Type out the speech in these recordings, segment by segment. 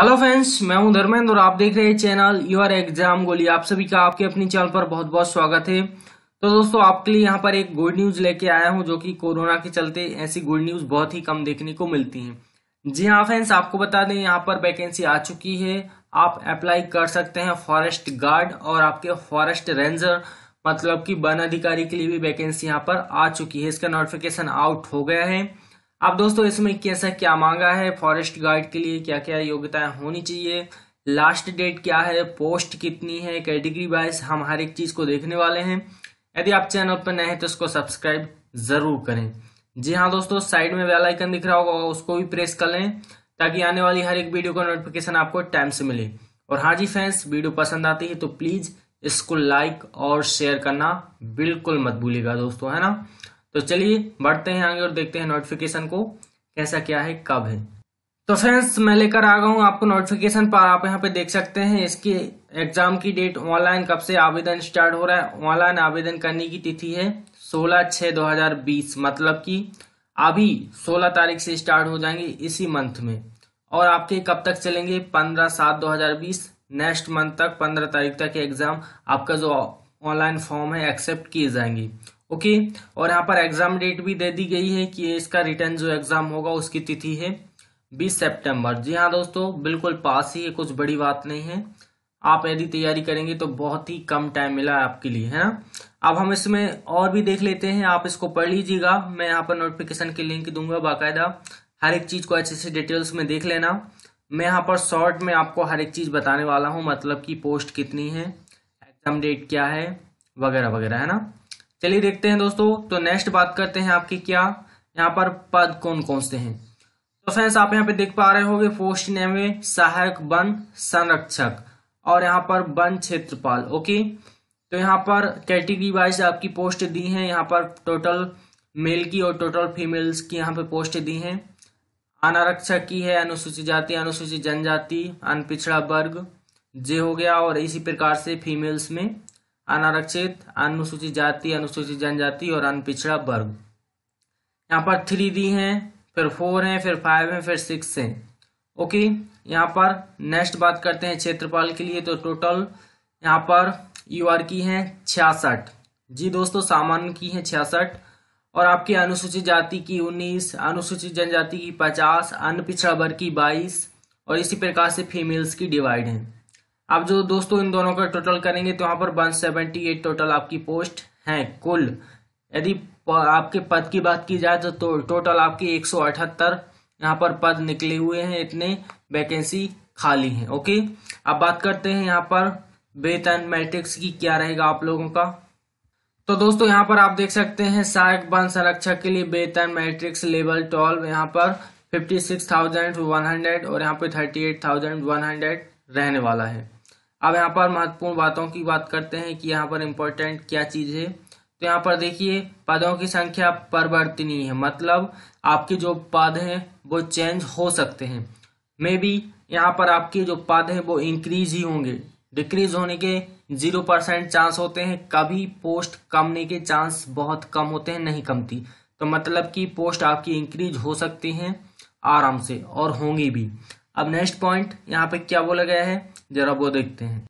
hello friends मैं हूं धर्मेंद्र और आप देख रहे हैं चैनल योर एग्जाम गोली आप सभी का आपके अपने चैनल पर बहुत बहुत स्वागत है तो दोस्तों आपके लिए यहां पर एक गुड न्यूज लेके आया हूं जो कि कोरोना के चलते ऐसी गुड न्यूज बहुत ही कम देखने को मिलती है जी हाँ फ्रेंड्स आपको बता दें यहाँ पर वैकेंसी आ चुकी है आप अप्लाई कर सकते हैं फॉरेस्ट गार्ड और आपके फॉरेस्ट रेंजर मतलब कि वन अधिकारी के लिए भी वैकेंसी यहाँ पर आ चुकी है इसका नोटिफिकेशन आउट हो गया है अब दोस्तों इसमें कैसा क्या मांगा है फॉरेस्ट गार्ड के लिए क्या क्या योग्यताएं होनी चाहिए लास्ट डेट क्या है पोस्ट कितनी है कैटेगरी वाइज हम हर एक चीज़ को देखने वाले हैं यदि आप चैनल पर नए हैं तो इसको सब्सक्राइब ज़रूर करें जी हाँ दोस्तों साइड में वेल आइकन दिख रहा होगा उसको भी प्रेस कर लें ताकि आने वाली हर एक वीडियो का नोटिफिकेशन आपको टाइम से मिले और हाँ जी फैंस वीडियो पसंद आती है तो प्लीज़ इसको लाइक और शेयर करना बिल्कुल मत भूलिएगा दोस्तों है ना तो चलिए बढ़ते हैं आगे और देखते हैं नोटिफिकेशन को कैसा क्या है कब है तो फ्रेंड्स मैं लेकर आ गया हूँ आपको नोटिफिकेशन पर आप यहाँ पे देख सकते हैं इसके एग्जाम की डेट ऑनलाइन कब से आवेदन स्टार्ट हो रहा है ऑनलाइन आवेदन करने की तिथि है 16 हजार 2020 मतलब कि अभी 16 तारीख से स्टार्ट हो जाएंगे इसी मंथ में और आपके कब तक चलेंगे 15 सात 2020 नेक्स्ट मंथ तक 15 तारीख तक एग्जाम आपका जो ऑनलाइन फॉर्म है एक्सेप्ट किए जाएंगे ओके और यहाँ पर एग्जाम डेट भी दे दी गई है कि इसका रिटर्न जो एग्जाम होगा उसकी तिथि है बीस सितंबर जी हाँ दोस्तों बिल्कुल पास ही है कुछ बड़ी बात नहीं है आप यदि तैयारी करेंगे तो बहुत ही कम टाइम मिला आपके लिए है ना अब हम इसमें और भी देख लेते हैं आप इसको पढ़ लीजिएगा मैं यहाँ पर नोटिफिकेशन की लिंक दूंगा बाकायदा हर एक चीज को अच्छे से डिटेल्स में देख लेना मैं यहाँ पर शॉर्ट में आपको हर एक चीज बताने वाला हूँ मतलब कि पोस्ट कितनी है एग्जाम डेट क्या है वगैरह वगैरह है ना चलिए देखते हैं दोस्तों तो नेक्स्ट बात करते हैं आपकी क्या यहाँ पर पद कौन कौन से हैं तो फ्रेंड्स आप यहाँ पे देख पा रहे होंगे पोस्ट नेम है सहायक वन संरक्षक और यहाँ पर वन क्षेत्रपाल ओके तो यहाँ पर कैटेगरी वाइज आपकी पोस्ट दी है यहाँ पर टोटल मेल की और टोटल फीमेल्स की यहाँ पे पोस्ट दी है अनारक्षक की है अनुसूचित जाति अनुसूचित जनजाति अनपिछड़ा वर्ग जे हो गया और इसी प्रकार से फीमेल्स में अनारक्षित अनुसूचित जाति अनुसूचित जनजाति और अनपिछड़ा वर्ग यहाँ पर थ्री दी हैं फिर फोर हैं फिर फाइव हैं फिर सिक्स हैं ओके यहाँ पर नेक्स्ट बात करते हैं क्षेत्रपाल के लिए तो टोटल यहाँ पर यू आर की हैं छियासठ जी दोस्तों सामान्य की हैं छियासठ और आपकी अनुसूचित जाति की उन्नीस अनुसूचित जनजाति की पचास अन्य पिछड़ा वर्ग की बाईस और इसी प्रकार से फीमेल्स की डिवाइड हैं अब जो दोस्तों इन दोनों का टोटल करेंगे तो यहाँ पर वन सेवेंटी एट टोटल आपकी पोस्ट है कुल यदि आपके पद की बात की जाए तो टोटल आपके एक सौ अठहत्तर यहाँ पर पद निकले हुए हैं इतने वैकेंसी खाली हैं ओके अब बात करते हैं यहाँ पर वेतन मैट्रिक्स की क्या रहेगा आप लोगों का तो दोस्तों यहाँ पर आप देख सकते हैं सहायक वन संरक्षक के लिए वेतन मैट्रिक्स लेवल ट्वेल्व यहाँ पर fifty six thousand one hundred और यहाँ पे thirty eight thousand one hundred रहने वाला है अब यहाँ पर महत्वपूर्ण बातों की बात करते हैं कि यहाँ पर इम्पोर्टेंट क्या चीज है तो यहाँ पर देखिए पदों की संख्या परिवर्तनीय है मतलब आपके जो पद हैं वो चेंज हो सकते हैं मे बी यहाँ पर आपके जो पद हैं वो इंक्रीज ही होंगे डिक्रीज होने के जीरो परसेंट चांस होते हैं कभी पोस्ट कमने के चांस बहुत कम होते हैं नहीं कमती तो मतलब कि पोस्ट आपकी इंक्रीज हो सकती हैं आराम से और होंगी भी अब नेक्स्ट पॉइंट यहाँ पे क्या बोला गया है जरा वो देखते हैं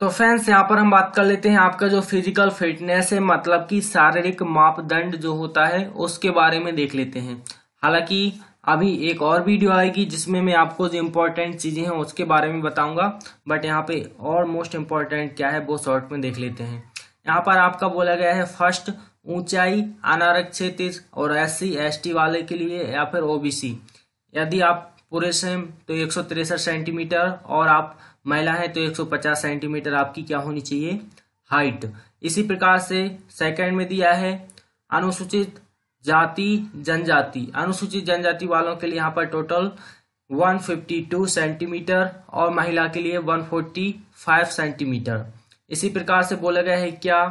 तो फ्रेंड्स यहाँ पर हम बात कर लेते हैं आपका जो फिजिकल फिटनेस है मतलब कि शारीरिक मापदंड जो होता है उसके बारे में देख लेते हैं हालांकि अभी एक और वीडियो आएगी जिसमें मैं आपको जो इम्पोर्टेंट चीज़ें हैं उसके बारे में बताऊंगा बट यहाँ पे और मोस्ट इम्पोर्टेंट क्या है वो शॉर्ट में देख लेते हैं यहाँ पर आपका बोला गया है फर्स्ट ऊंचाई अनारक्षित और एस सी वाले के लिए या फिर ओबीसी यदि आप पुरुष हैं तो एक सेंटीमीटर और आप महिला हैं तो 150 सेंटीमीटर आपकी क्या होनी चाहिए हाइट इसी प्रकार से सेकंड में दिया है अनुसूचित जाति जनजाति अनुसूचित जनजाति वालों के लिए यहाँ पर टोटल 152 सेंटीमीटर और महिला के लिए 145 सेंटीमीटर इसी प्रकार से बोला गया है क्या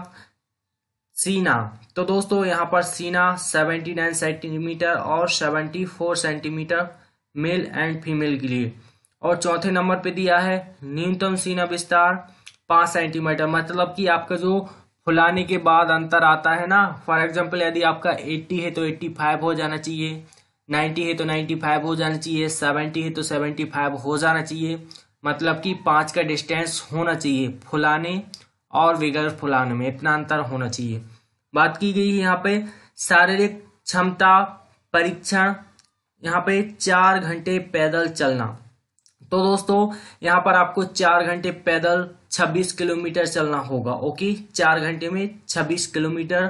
सीना तो दोस्तों यहाँ पर सीना 79 सेंटीमीटर और 74 सेंटीमीटर मेल एंड फीमेल के लिए और चौथे नंबर पे दिया है न्यूनतम सीना विस्तार पाँच सेंटीमीटर मतलब कि आपका जो फुलाने के बाद अंतर आता है ना फॉर एग्जाम्पल यदि आपका 80 है तो 85 हो जाना चाहिए 90 है तो 95 हो जाना चाहिए 70 है तो 75 हो जाना चाहिए मतलब कि पाँच का डिस्टेंस होना चाहिए फुलाने और विगर फुलाने में इतना अंतर होना चाहिए बात की गई है यहाँ पे शारीरिक क्षमता परीक्षण यहाँ पे चार घंटे पैदल चलना तो दोस्तों यहाँ पर आपको चार घंटे पैदल 26 किलोमीटर चलना होगा ओके चार घंटे में 26 किलोमीटर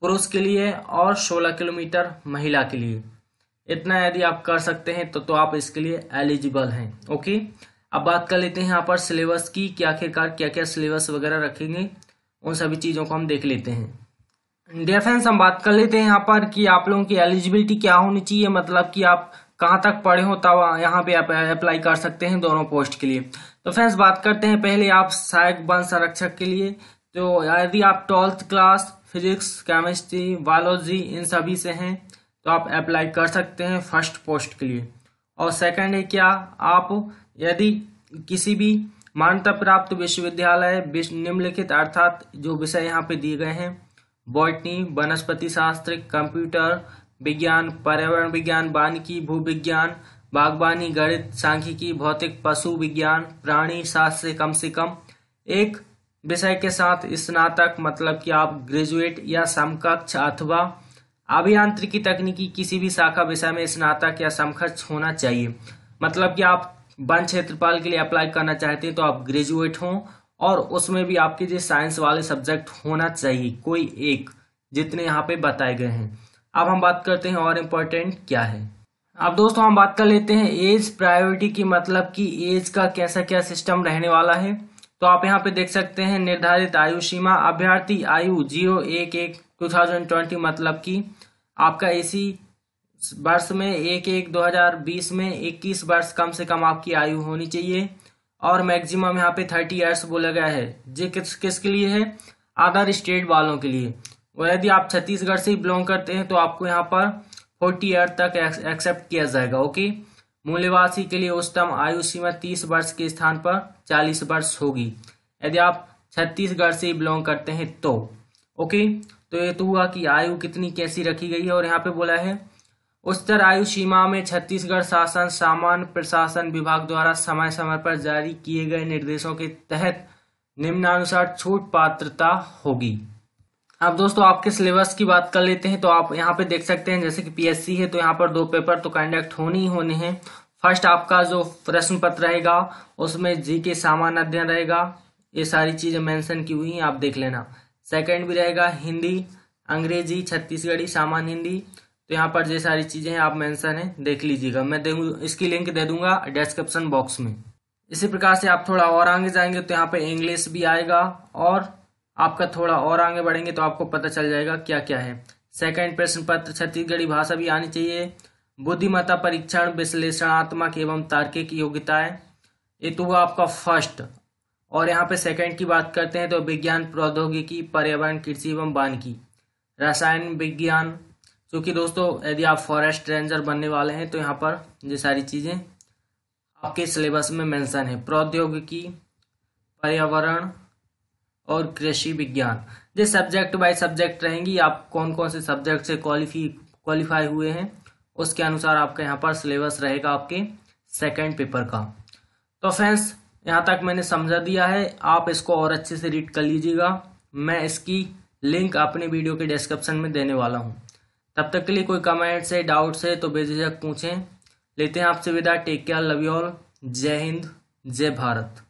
पुरुष के लिए और 16 किलोमीटर महिला के लिए इतना यदि आप कर सकते हैं तो तो आप इसके लिए एलिजिबल हैं ओके अब बात कर लेते हैं यहाँ पर सिलेबस की क्या आखिरकार क्या क्या सिलेबस वगैरह रखेंगे उन सभी चीज़ों को हम देख लेते हैं डियर फ्रेंड्स हम बात कर लेते हैं यहाँ पर कि आप लोगों की एलिजिबिलिटी क्या होनी चाहिए मतलब कि आप कहाँ तक पढ़े हो तब यहाँ पे आप अप्लाई कर सकते हैं दोनों पोस्ट के लिए तो फ्रेंड्स बात करते हैं पहले आप सहायक वन संरक्षक के लिए तो यदि आप twelfth class physics chemistry biology इन सभी से हैं तो आप अप्लाई कर सकते हैं फर्स्ट पोस्ट के लिए और सेकेंड है क्या आप यदि किसी भी मान्यता प्राप्त विश्वविद्यालय निम्नलिखित अर्थात जो विषय यहाँ पे दिए गए हैं बॉटनी वनस्पति शास्त्र कंप्यूटर विज्ञान पर्यावरण विज्ञान वानिकी विज्ञान बागवानी गणित सांख्यिकी भौतिक पशु विज्ञान प्राणी शास्त्र कम से कम एक विषय के साथ स्नातक मतलब कि आप ग्रेजुएट या समकक्ष अथवा अभियांत्रिकी तकनीकी किसी भी शाखा विषय में स्नातक या समकक्ष होना चाहिए मतलब कि आप वन क्षेत्रपाल के लिए अप्लाई करना चाहते हैं तो आप ग्रेजुएट हों और उसमें भी आपके जो साइंस वाले सब्जेक्ट होना चाहिए कोई एक जितने यहाँ पे बताए गए हैं अब हम बात करते हैं और इम्पोर्टेंट क्या है अब दोस्तों हम बात कर लेते हैं एज प्रायोरिटी की मतलब कि एज का कैसा क्या सिस्टम रहने वाला है तो आप यहाँ पे देख सकते हैं निर्धारित आयु सीमा अभ्यर्थी आयु जीरो एक एक टू थाउजेंड ट्वेंटी मतलब कि आपका इसी वर्ष में एक एक दो हजार बीस में इक्कीस वर्ष कम से कम आपकी आयु होनी चाहिए और मैक्सिमम यहाँ पे थर्टी ईयर्स बोला गया है ये किस किसके लिए है अदर स्टेट वालों के लिए और यदि आप छत्तीसगढ़ से बिलोंग करते हैं तो आपको यहाँ पर फोर्टी ईयर तक एक्सेप्ट किया जाएगा ओके मूल्यवासी के लिए उच्चतम आयु सीमा तीस वर्ष के स्थान पर चालीस वर्ष होगी यदि आप छत्तीसगढ़ से बिलोंग करते हैं तो ओके तो ये तो हुआ कि आयु कितनी कैसी रखी गई है और यहाँ पे बोला है उत्तर आयु सीमा में छत्तीसगढ़ शासन सामान्य प्रशासन विभाग द्वारा समय समय पर जारी किए गए निर्देशों के तहत निम्नानुसार छूट पात्रता होगी अब दोस्तों आपके सिलेबस की बात कर लेते हैं तो आप यहाँ पे देख सकते हैं जैसे कि पीएससी है तो यहाँ पर दो पेपर तो कंडक्ट होने ही होने हैं फर्स्ट आपका जो प्रश्न पत्र रहेगा उसमें जी के सामान्य अध्ययन रहेगा ये सारी चीज़ें मेंशन की हुई हैं आप देख लेना सेकंड भी रहेगा हिंदी अंग्रेजी छत्तीसगढ़ी सामान्य हिंदी तो यहाँ पर ये सारी चीज़ें आप मेंशन है देख लीजिएगा मैं इसकी लिंक दे दूंगा डिस्क्रिप्शन बॉक्स में इसी प्रकार से आप थोड़ा और आगे जाएंगे तो यहाँ पे इंग्लिश भी आएगा और आपका थोड़ा और आगे बढ़ेंगे तो आपको पता चल जाएगा क्या क्या है सेकंड प्रश्न पत्र छत्तीसगढ़ी भाषा भी आनी चाहिए बुद्धिमत्ता परीक्षण विश्लेषणात्मक एवं तार्किक योग्यता है ये तो हुआ आपका फर्स्ट और यहाँ पे सेकंड की बात करते हैं तो विज्ञान प्रौद्योगिकी पर्यावरण कृषि एवं वानिकी रसायन विज्ञान क्योंकि दोस्तों यदि आप फॉरेस्ट रेंजर बनने वाले हैं तो यहाँ पर ये सारी चीज़ें आपके सिलेबस में मेंशन है प्रौद्योगिकी पर्यावरण और कृषि विज्ञान ये सब्जेक्ट बाय सब्जेक्ट रहेंगी आप कौन कौन से सब्जेक्ट से क्वालिफी क्वालिफाई हुए हैं उसके अनुसार आपका यहाँ पर सिलेबस रहेगा आपके सेकेंड पेपर का तो फ्रेंड्स यहाँ तक मैंने समझा दिया है आप इसको और अच्छे से रीड कर लीजिएगा मैं इसकी लिंक अपने वीडियो के डिस्क्रिप्शन में देने वाला हूँ तब तक के लिए कोई कमेंट्स है डाउट्स है तो बेझिझक पूछें लेते हैं आपसे विदा take care love you all जय हिंद जय भारत